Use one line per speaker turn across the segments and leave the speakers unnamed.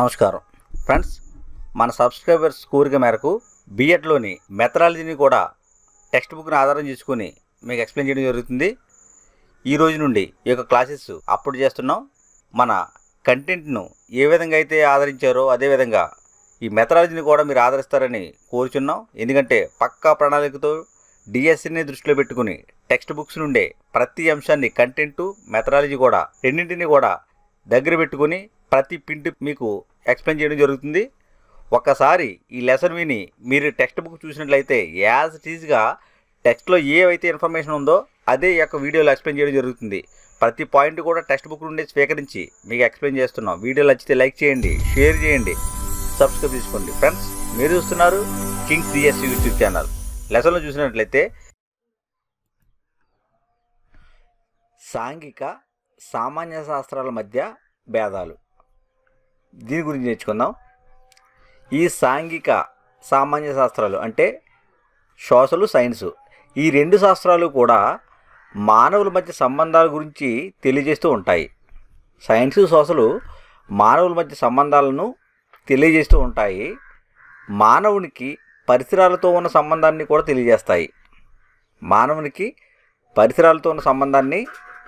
నమస్కారం ఫ్రెండ్స్ మన సబ్స్క్రైబర్స్ కోరిక మేరకు బీఎడ్లోని మెథడాలజీని కూడా టెక్స్ట్ బుక్ని ఆధారం చేసుకుని మీకు ఎక్స్ప్లెయిన్ చేయడం జరుగుతుంది ఈ రోజు నుండి ఈ యొక్క క్లాసెస్ అప్లోడ్ చేస్తున్నాం మన కంటెంట్ను ఏ విధంగా అయితే ఆదరించారో అదేవిధంగా ఈ మెథడాలజీని కూడా మీరు ఆదరిస్తారని కోరుచున్నాం ఎందుకంటే పక్కా ప్రణాళికతో డిఎస్సిని దృష్టిలో పెట్టుకుని టెక్స్ట్ బుక్స్ నుండే ప్రతి అంశాన్ని కంటెంటు మెథడాలజీ కూడా రెండింటిని కూడా దగ్గర పెట్టుకుని ప్రతి పిండి మీకు ఎక్స్ప్లెయిన్ చేయడం జరుగుతుంది ఒక్కసారి ఈ లెసన్ విని మీరు టెక్స్ట్ బుక్ చూసినట్లయితే యాజ్ ఇట్ ఈజ్గా టెక్స్ట్లో ఏవైతే ఇన్ఫర్మేషన్ ఉందో అదే యొక్క వీడియోలో ఎక్స్ప్లెయిన్ చేయడం జరుగుతుంది ప్రతి పాయింట్ కూడా టెక్స్ట్ బుక్ నుండి స్వీకరించి మీకు ఎక్స్ప్లెయిన్ చేస్తున్నాం వీడియో నచ్చితే లైక్ చేయండి షేర్ చేయండి సబ్స్క్రైబ్ చేసుకోండి ఫ్రెండ్స్ మీరు చూస్తున్నారు కింగ్స్ డిఎస్ యూట్యూబ్ ఛానల్ లెసన్లో చూసినట్లయితే సాంఘిక సామాన్య శాస్త్రాల మధ్య భేదాలు దీని గురించి నేర్చుకుందాం ఈ సాంఘిక సామాన్య శాస్త్రాలు అంటే సోషలు సైన్సు ఈ రెండు శాస్త్రాలు కూడా మానవుల మధ్య సంబంధాల గురించి తెలియజేస్తూ ఉంటాయి సైన్స్ సోషలు మానవుల మధ్య సంబంధాలను తెలియజేస్తూ ఉంటాయి మానవునికి పరిసరాలతో ఉన్న సంబంధాన్ని కూడా తెలియజేస్తాయి మానవునికి పరిసరాలతో ఉన్న సంబంధాన్ని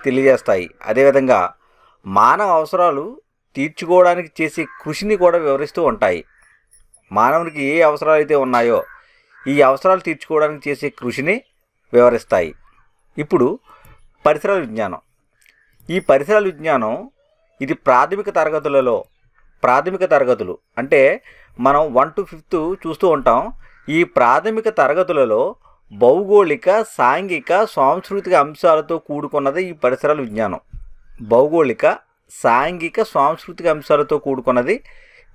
తెలియజేస్తాయి అదేవిధంగా మానవ అవసరాలు తీర్చుకోవడానికి చేసే కృషిని కూడా వివరిస్తూ ఉంటాయి మానవునికి ఏ అవసరాలు అయితే ఉన్నాయో ఈ అవసరాలు తీర్చుకోవడానికి చేసే కృషిని వివరిస్తాయి ఇప్పుడు పరిసరాల విజ్ఞానం ఈ పరిసరాల విజ్ఞానం ఇది ప్రాథమిక తరగతులలో ప్రాథమిక తరగతులు అంటే మనం వన్ టు ఫిఫ్త్ చూస్తూ ఉంటాం ఈ ప్రాథమిక తరగతులలో భౌగోళిక సాంఘిక సాంస్కృతిక అంశాలతో కూడుకున్నది ఈ పరిసరాల విజ్ఞానం భౌగోళిక సాంఘిక సాంస్కృతిక అంశాలతో కూడుకున్నది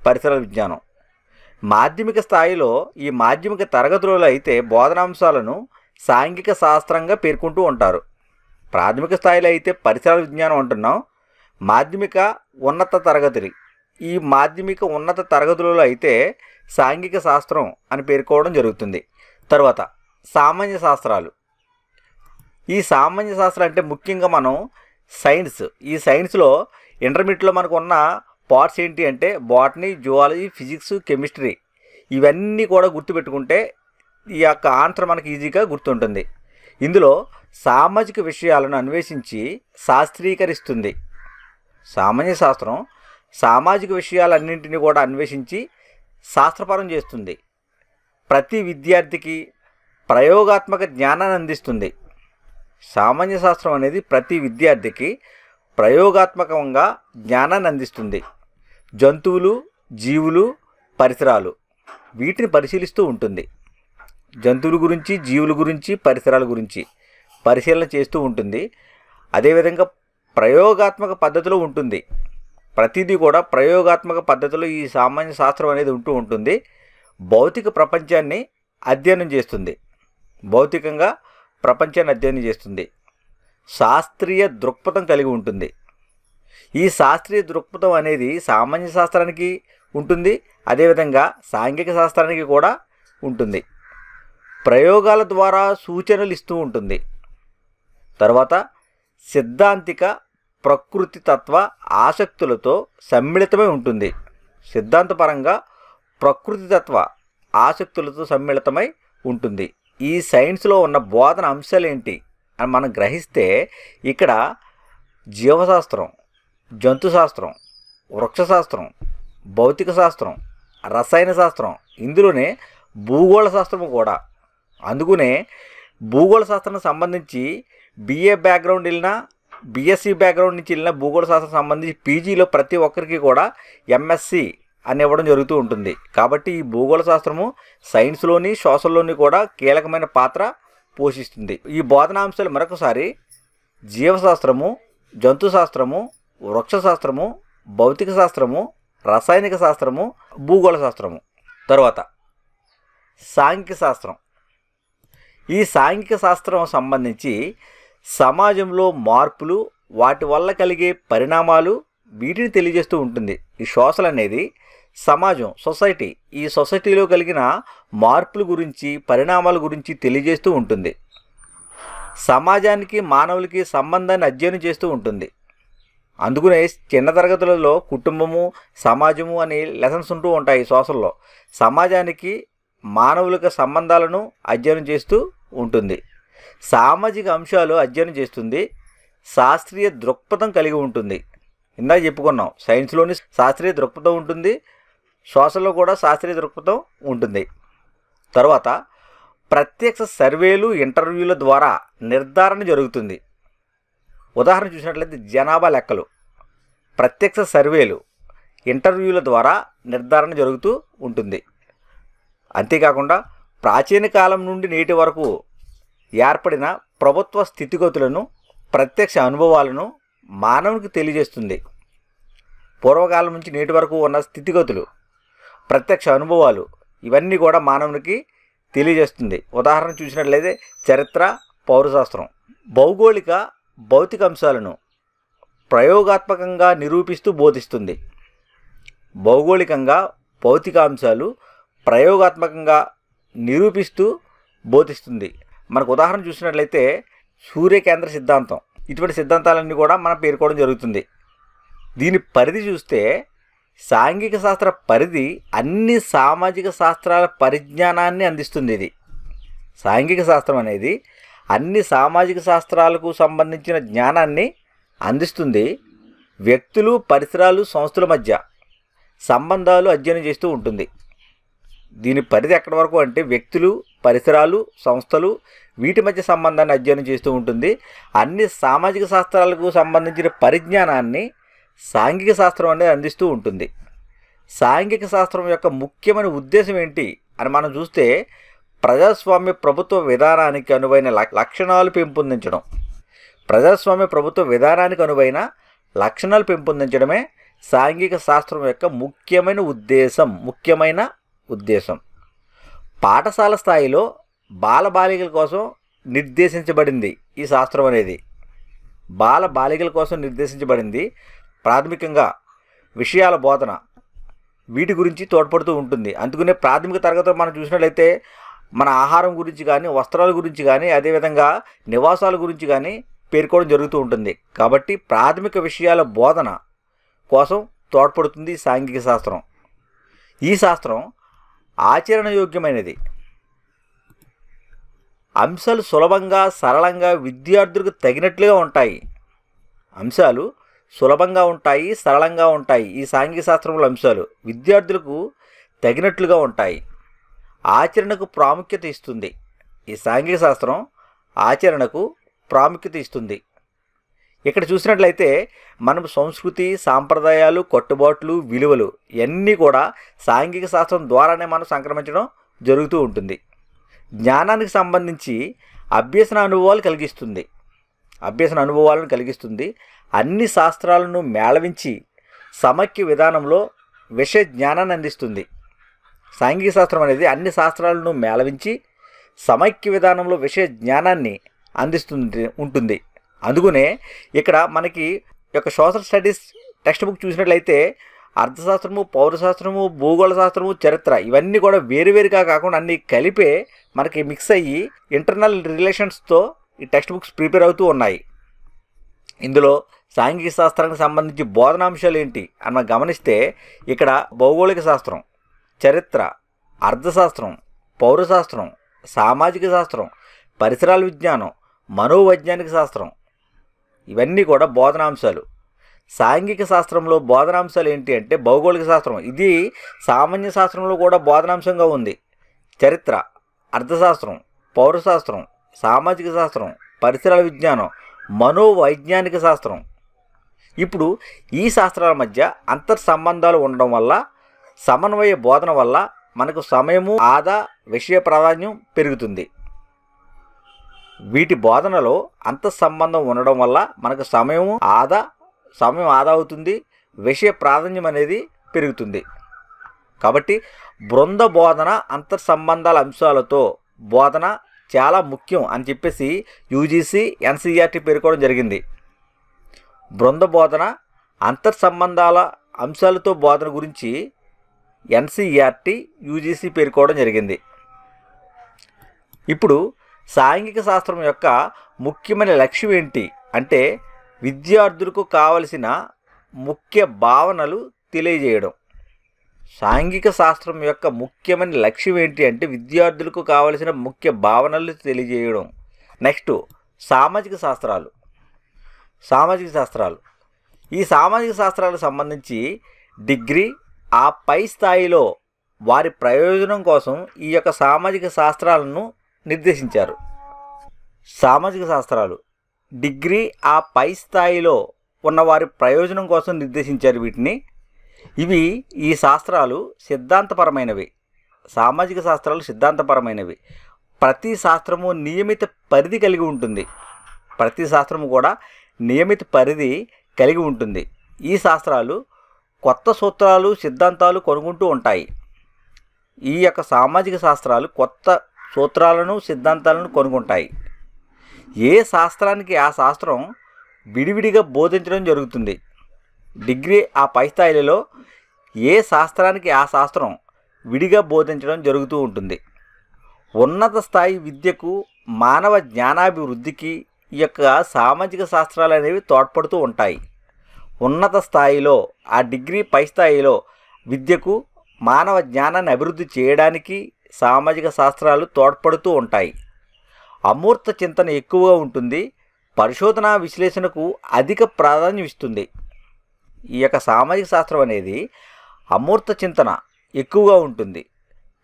పరిసర విజ్ఞానం మాధ్యమిక స్థాయిలో ఈ మాధ్యమిక తరగతులలో అయితే బోధనాంశాలను సాంఘిక శాస్త్రంగా పేర్కొంటూ ఉంటారు ప్రాథమిక స్థాయిలో అయితే పరిసర విజ్ఞానం అంటున్నాం మాధ్యమిక ఉన్నత తరగతులు ఈ మాధ్యమిక ఉన్నత తరగతులలో అయితే సాంఘిక శాస్త్రం అని పేర్కోవడం జరుగుతుంది తర్వాత సామాన్య శాస్త్రాలు ఈ సామాన్య శాస్త్రం అంటే ముఖ్యంగా మనం సైన్స్ ఈ సైన్స్లో ఇంటర్మీడియట్లో మనకు ఉన్న పార్ట్స్ ఏంటి అంటే బాటనీ జువాలజీ ఫిజిక్స్ కెమిస్ట్రీ ఇవన్నీ కూడా గుర్తుపెట్టుకుంటే ఈ యొక్క ఆన్సర్ మనకి ఈజీగా గుర్తుంటుంది ఇందులో సామాజిక విషయాలను అన్వేషించి శాస్త్రీకరిస్తుంది సామాన్య శాస్త్రం సామాజిక విషయాలన్నింటినీ కూడా అన్వేషించి శాస్త్రపరం చేస్తుంది ప్రతి విద్యార్థికి ప్రయోగాత్మక జ్ఞానాన్ని అందిస్తుంది సామాన్య శాస్త్రం అనేది ప్రతి విద్యార్థికి ప్రయోగాత్మకంగా జ్ఞానాన్ని అందిస్తుంది జంతువులు జీవులు పరిసరాలు వీటిని పరిశీలిస్తూ ఉంటుంది జంతువుల గురించి జీవుల గురించి పరిసరాల గురించి పరిశీలన చేస్తూ ఉంటుంది అదేవిధంగా ప్రయోగాత్మక పద్ధతిలో ఉంటుంది ప్రతిదీ కూడా ప్రయోగాత్మక పద్ధతిలో ఈ సామాన్య శాస్త్రం అనేది ఉంటూ ఉంటుంది భౌతిక ప్రపంచాన్ని అధ్యయనం చేస్తుంది భౌతికంగా ప్రపంచాన్ని అధ్యయనం చేస్తుంది శాస్త్రీయ దృక్పథం కలిగి ఉంటుంది ఈ శాస్త్రీయ దృక్పథం అనేది సామాన్య శాస్త్రానికి ఉంటుంది అదేవిధంగా సాంఘిక శాస్త్రానికి కూడా ఉంటుంది ప్రయోగాల ద్వారా సూచనలు ఇస్తూ ఉంటుంది తర్వాత సిద్ధాంతిక ప్రకృతి తత్వ ఆసక్తులతో సమ్మిళితమై ఉంటుంది సిద్ధాంతపరంగా ప్రకృతి తత్వ ఆసక్తులతో సమ్మిళితమై ఉంటుంది ఈ సైన్స్లో ఉన్న బోధన అంశాలు ఏంటి అని మనం గ్రహిస్తే ఇక్కడ జీవశాస్త్రం జంతు శాస్త్రం వృక్షశాస్త్రం భౌతిక శాస్త్రం రసాయన శాస్త్రం ఇందులోనే భూగోళ శాస్త్రము కూడా అందుకునే భూగోళ శాస్త్రం సంబంధించి బిఏ బ్యాక్గ్రౌండ్ వెళ్ళినా బిఎస్సి బ్యాక్గ్రౌండ్ నుంచి వెళ్ళిన భూగోళ శాస్త్రం సంబంధించి పీజీలో ప్రతి ఒక్కరికి కూడా ఎంఎస్సి అని ఇవ్వడం జరుగుతూ ఉంటుంది కాబట్టి ఈ భూగోళ శాస్త్రము సైన్స్లోని సోషల్లోని కూడా కీలకమైన పాత్ర పోషిస్తుంది ఈ బోధనాంశాలు మరొకసారి జీవశాస్త్రము జంతు శాస్త్రము వృక్షశాస్త్రము భౌతిక శాస్త్రము రసాయనిక శాస్త్రము భూగోళ శాస్త్రము తర్వాత సాంఘిక శాస్త్రం ఈ సాంఘిక శాస్త్రం సంబంధించి సమాజంలో మార్పులు వాటి వల్ల కలిగే పరిణామాలు వీటిని తెలియజేస్తూ ఉంటుంది ఈ సోషల్ అనేది సమాజం సొసైటీ ఈ సొసైటీలో కలిగిన మార్పుల గురించి పరిణామాల గురించి తెలియజేస్తూ ఉంటుంది సమాజానికి మానవులకి సంబంధాన్ని అధ్యయనం చేస్తూ ఉంటుంది అందుకునే చిన్న తరగతులలో కుటుంబము సమాజము అనే లెసన్స్ ఉంటూ ఉంటాయి సోషల్లో సమాజానికి మానవులకు సంబంధాలను అధ్యయనం చేస్తూ ఉంటుంది సామాజిక అంశాలు అధ్యయనం చేస్తుంది శాస్త్రీయ దృక్పథం కలిగి ఉంటుంది ఇందాక చెప్పుకున్నాం సైన్స్లోని శాస్త్రీయ దృక్పథం ఉంటుంది శ్వాసలో కూడా శాస్త్రీయ దృక్పథం ఉంటుంది తర్వాత ప్రత్యక్ష సర్వేలు ఇంటర్వ్యూల ద్వారా నిర్ధారణ జరుగుతుంది ఉదాహరణ చూసినట్లయితే జనాభా లెక్కలు ప్రత్యక్ష సర్వేలు ఇంటర్వ్యూల ద్వారా నిర్ధారణ జరుగుతూ ఉంటుంది అంతేకాకుండా ప్రాచీన కాలం నుండి నేటి వరకు ఏర్పడిన ప్రభుత్వ స్థితిగతులను ప్రత్యక్ష అనుభవాలను మానవునికి తెలియజేస్తుంది పూర్వకాలం నుంచి నేటి వరకు ఉన్న స్థితిగతులు ప్రత్యక్ష అనుభవాలు ఇవన్నీ కూడా మానవునికి తెలియజేస్తుంది ఉదాహరణ చూసినట్లయితే చరిత్ర పౌరశాస్త్రం భౌగోళిక భౌతిక అంశాలను ప్రయోగాత్మకంగా నిరూపిస్తూ బోధిస్తుంది భౌగోళికంగా భౌతిక అంశాలు ప్రయోగాత్మకంగా నిరూపిస్తూ బోధిస్తుంది మనకు ఉదాహరణ చూసినట్లయితే సూర్యకేంద్ర సిద్ధాంతం ఇటువంటి సిద్ధాంతాలన్నీ కూడా మనం పేర్కోవడం జరుగుతుంది దీని పరిధి చూస్తే సాంఘిక శాస్త్ర పరిధి అన్ని సామాజిక శాస్త్రాల పరిజ్ఞానాన్ని అందిస్తుంది ఇది సాంఘిక శాస్త్రం అనేది అన్ని సామాజిక శాస్త్రాలకు సంబంధించిన జ్ఞానాన్ని అందిస్తుంది వ్యక్తులు పరిసరాలు సంస్థల మధ్య సంబంధాలు అధ్యయనం చేస్తూ ఉంటుంది దీని పరిధి ఎక్కడి వరకు అంటే వ్యక్తులు పరిసరాలు సంస్థలు వీటి మధ్య సంబంధాన్ని అధ్యయనం చేస్తూ ఉంటుంది అన్ని సామాజిక శాస్త్రాలకు సంబంధించిన పరిజ్ఞానాన్ని సాంఘిక శాస్త్రం అనేది అందిస్తూ ఉంటుంది సాంఘిక శాస్త్రం యొక్క ముఖ్యమైన ఉద్దేశం ఏంటి అని మనం చూస్తే ప్రజాస్వామ్య ప్రభుత్వ విధానానికి అనువైన లక్షణాలు పెంపొందించడం ప్రజాస్వామ్య ప్రభుత్వ విధానానికి అనువైన లక్షణాలు పెంపొందించడమే సాంఘిక శాస్త్రం యొక్క ముఖ్యమైన ఉద్దేశం ముఖ్యమైన ఉద్దేశం పాఠశాల స్థాయిలో బాలబాలికల కోసం నిర్దేశించబడింది ఈ శాస్త్రం అనేది బాల బాలికల కోసం నిర్దేశించబడింది ప్రాథమికంగా విషయాల బోధన వీటి గురించి తోడ్పడుతూ ఉంటుంది అందుకనే ప్రాథమిక తరగతిలో మనం చూసినట్లయితే మన ఆహారం గురించి కానీ వస్త్రాల గురించి కానీ అదేవిధంగా నివాసాల గురించి కానీ పేర్కోవడం జరుగుతూ ఉంటుంది కాబట్టి ప్రాథమిక విషయాల బోధన కోసం తోడ్పడుతుంది సాంఘిక శాస్త్రం ఈ శాస్త్రం ఆచరణయోగ్యమైనది అంశాలు సులభంగా సరళంగా విద్యార్థులకు తగినట్లుగా ఉంటాయి అంశాలు సులభంగా ఉంటాయి సరళంగా ఉంటాయి ఈ సాంఘిక శాస్త్రంలో అంశాలు విద్యార్థులకు తగినట్లుగా ఉంటాయి ఆచరణకు ప్రాముఖ్యత ఇస్తుంది ఈ సాంఘిక శాస్త్రం ఆచరణకు ప్రాముఖ్యత ఇస్తుంది ఇక్కడ చూసినట్లయితే మనం సంస్కృతి సాంప్రదాయాలు కట్టుబాట్లు విలువలు ఇవన్నీ కూడా సాంఘిక శాస్త్రం ద్వారానే మనం సంక్రమించడం జరుగుతూ ఉంటుంది జ్ఞానానికి సంబంధించి అభ్యసన అనుభవాలు కలిగిస్తుంది అభ్యసన అనుభవాలను కలిగిస్తుంది అన్ని శాస్త్రాలను మేళవించి సమైక్య విధానంలో విషయ జ్ఞానాన్ని అందిస్తుంది సాంఘిక శాస్త్రం అనేది అన్ని శాస్త్రాలను మేళవించి సమైక్య విధానంలో విషయ జ్ఞానాన్ని అందిస్తుంది ఉంటుంది అందుకనే ఇక్కడ మనకి యొక్క సోషల్ స్టడీస్ టెక్స్ట్ బుక్ చూసినట్లయితే అర్థశాస్త్రము పౌరశాస్త్రము భూగోళ శాస్త్రము చరిత్ర ఇవన్నీ కూడా వేరువేరుగా కాకుండా అన్నీ కలిపే మనకి మిక్స్ అయ్యి ఇంటర్నల్ రిలేషన్స్తో ఈ టెక్స్ట్ బుక్స్ ప్రిపేర్ అవుతూ ఉన్నాయి ఇందులో సాంఘిక శాస్త్రానికి సంబంధించి బోధనాంశాలు ఏంటి అన్న గమనిస్తే ఇక్కడ భౌగోళిక శాస్త్రం చరిత్ర అర్థశాస్త్రం పౌరశాస్త్రం సామాజిక శాస్త్రం పరిసరాల విజ్ఞానం మనోవైజ్ఞానిక శాస్త్రం ఇవన్నీ కూడా బోధనాంశాలు సాంఘిక శాస్త్రంలో బోధనాంశాలు ఏంటి అంటే భౌగోళిక శాస్త్రం ఇది సామాన్య శాస్త్రంలో కూడా బోధనాంశంగా ఉంది చరిత్ర అర్థశాస్త్రం పౌరశాస్త్రం సామాజిక శాస్త్రం పరిసరాల విజ్ఞానం మనోవైజ్ఞానిక శాస్త్రం ఇప్పుడు ఈ శాస్త్రాల మధ్య అంతర్ సంబంధాలు ఉండడం వల్ల సమన్వయ బోధన వల్ల మనకు సమయము ఆదా విషయ ప్రాధాన్యం పెరుగుతుంది వీటి బోధనలో అంత సంబంధం ఉండడం వల్ల మనకు సమయము ఆదా సమయం ఆదా అవుతుంది విషయ ప్రాధాన్యం అనేది పెరుగుతుంది కాబట్టి బృంద బోధన అంతర్ సంబంధాల అంశాలతో బోధన చాలా ముఖ్యం అని చెప్పేసి యూజీసీ ఎన్సీఆర్టీ పేర్కోవడం జరిగింది బృంద బోధన అంతర్ సంబంధాల అంశాలతో బోధన గురించి ఎన్సీఆర్టీ యూజీసీ పేర్కోవడం జరిగింది ఇప్పుడు సాంఘిక శాస్త్రం యొక్క ముఖ్యమైన లక్ష్యం ఏంటి అంటే విద్యార్థులకు కావలసిన ముఖ్య భావనలు తెలియజేయడం సాంఘిక శాస్త్రం యొక్క ముఖ్యమైన లక్ష్యం ఏంటి అంటే విద్యార్థులకు కావలసిన ముఖ్య భావనలు తెలియజేయడం నెక్స్ట్ సామాజిక శాస్త్రాలు సామాజిక శాస్త్రాలు ఈ సామాజిక శాస్త్రాలకు సంబంధించి డిగ్రీ ఆ పై స్థాయిలో వారి ప్రయోజనం కోసం ఈ యొక్క సామాజిక శాస్త్రాలను నిర్దేశించారు సామాజిక శాస్త్రాలు డిగ్రీ ఆ పై స్థాయిలో ఉన్న వారి ప్రయోజనం కోసం నిర్దేశించారు వీటిని ఇవి ఈ శాస్త్రాలు సిద్ధాంతపరమైనవి సామాజిక శాస్త్రాలు సిద్ధాంతపరమైనవి ప్రతి శాస్త్రము నియమిత పరిధి కలిగి ఉంటుంది ప్రతి శాస్త్రము కూడా నియమిత పరిధి కలిగి ఉంటుంది ఈ శాస్త్రాలు కొత్త సూత్రాలు సిద్ధాంతాలు కొనుగొంటూ ఉంటాయి ఈ యొక్క సామాజిక శాస్త్రాలు కొత్త సూత్రాలను సిద్ధాంతాలను కొనుగొంటాయి ఏ శాస్త్రానికి ఆ శాస్త్రం విడివిడిగా బోధించడం జరుగుతుంది డిగ్రీ ఆ పై స్థాయిలలో ఏ శాస్త్రానికి ఆ శాస్త్రం విడిగా బోధించడం జరుగుతూ ఉంటుంది ఉన్నత స్థాయి విద్యకు మానవ జ్ఞానాభివృద్ధికి ఈ యొక్క సామాజిక శాస్త్రాలు అనేవి తోడ్పడుతూ ఉంటాయి ఉన్నత స్థాయిలో ఆ డిగ్రీ పై స్థాయిలో విద్యకు మానవ జ్ఞానాన్ని అభివృద్ధి చేయడానికి సామాజిక శాస్త్రాలు తోడ్పడుతూ ఉంటాయి అమూర్త చింతన ఎక్కువగా ఉంటుంది పరిశోధన విశ్లేషణకు అధిక ప్రాధాన్యం ఇస్తుంది ఈ యొక్క సామాజిక శాస్త్రం అనేది అమూర్త చింతన ఎక్కువగా ఉంటుంది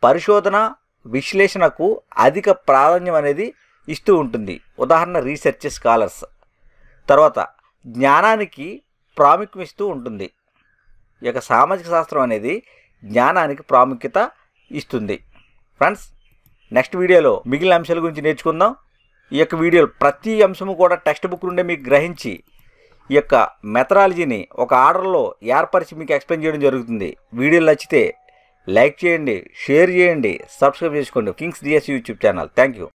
పరిశోధన విశ్లేషణకు అధిక ప్రాధాన్యం అనేది ఇస్తూ ఉంటుంది ఉదాహరణ రీసెర్చ్ స్కాలర్స్ తర్వాత జ్ఞానానికి ప్రాముఖ్యం ఇస్తూ ఉంటుంది ఈ యొక్క సామాజిక శాస్త్రం అనేది జ్ఞానానికి ప్రాముఖ్యత ఇస్తుంది ఫ్రెండ్స్ నెక్స్ట్ వీడియోలో మిగిలిన అంశాల గురించి నేర్చుకుందాం ఈ యొక్క వీడియోలు ప్రతి అంశము కూడా టెక్స్ట్ బుక్ నుండే మీకు గ్రహించి ఈ యొక్క మెథడాలజీని ఒక ఆర్డర్లో ఏర్పరిచి మీకు ఎక్స్ప్లెయిన్ చేయడం జరుగుతుంది వీడియోలు నచ్చితే లైక్ చేయండి షేర్ చేయండి సబ్స్క్రైబ్ చేసుకోండి Kings DS YouTube channel thank you